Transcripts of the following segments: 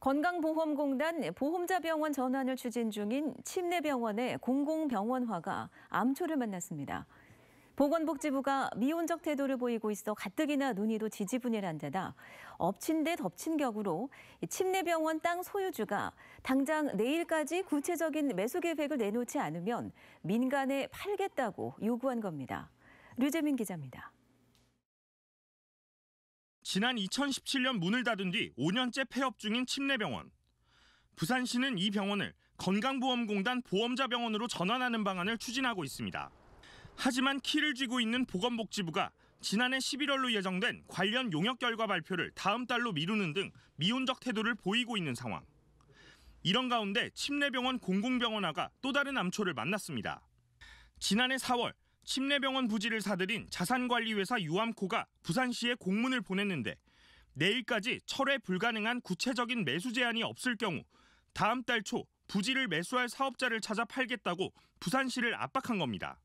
건강보험공단 보험자병원 전환을 추진 중인 침례병원의 공공병원화가 암초를 만났습니다. 보건복지부가 미온적 태도를 보이고 있어 가뜩이나 논의도 지지분이란 데다 엎친 데 덮친 격으로 침례병원 땅 소유주가 당장 내일까지 구체적인 매수 계획을 내놓지 않으면 민간에 팔겠다고 요구한 겁니다. 류재민 기자입니다. 지난 2017년 문을 닫은 뒤 5년째 폐업 중인 침례병원. 부산시는 이 병원을 건강보험공단 보험자병원으로 전환하는 방안을 추진하고 있습니다. 하지만 키를 쥐고 있는 보건복지부가 지난해 11월로 예정된 관련 용역 결과 발표를 다음 달로 미루는 등 미온적 태도를 보이고 있는 상황. 이런 가운데 침례병원 공공병원화가 또 다른 암초를 만났습니다. 지난해 4월 침례병원 부지를 사들인 자산관리회사 유암코가 부산시에 공문을 보냈는데 내일까지 철회 불가능한 구체적인 매수 제한이 없을 경우 다음 달 초 부지를 매수할 사업자를 찾아 팔겠다고 부산시를 압박한 겁니다.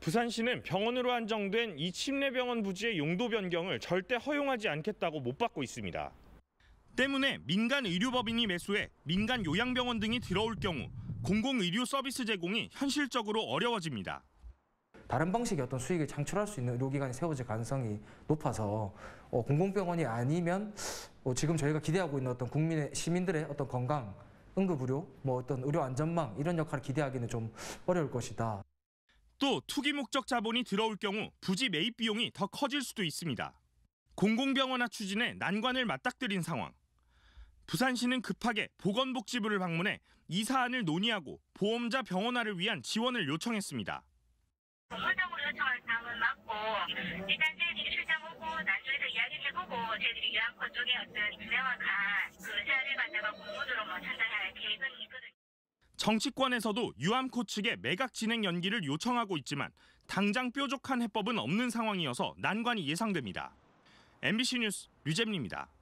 부산시는 병원으로 한정된 이 침례병원 부지의 용도 변경을 절대 허용하지 않겠다고 못 받고 있습니다. 때문에 민간 의료법인이 매수해 민간 요양병원 등이 들어올 경우 공공의료 서비스 제공이 현실적으로 어려워집니다. 다른 방식의 어떤 수익을 창출할 수 있는 의료기관이 세워질 가능성이 높아서 어, 공공병원이 아니면 어, 지금 저희가 기대하고 있는 어떤 국민의 시민들의 어떤 건강, 응급의료, 뭐 어떤 의료 안전망 이런 역할을 기대하기는 좀 어려울 것이다. 또 투기 목적 자본이 들어올 경우 부지 매입 비용이 더 커질 수도 있습니다. 공공병원화 추진에 난관을 맞닥뜨린 상황. 부산시는 급하게 보건복지부를 방문해 이 사안을 논의하고 보험자 병원화를 위한 지원을 요청했습니다. 그쪽에 어떤 유명한 그의사를 갖다가 공모주로 뭐 선정할 계획은 있거든요. 정치권에서도 유암코 측에 매각 진행 연기를 요청하고 있지만 당장 뾰족한 해법은 없는 상황이어서 난관이 예상됩니다. MBC 뉴스 류재민입니다.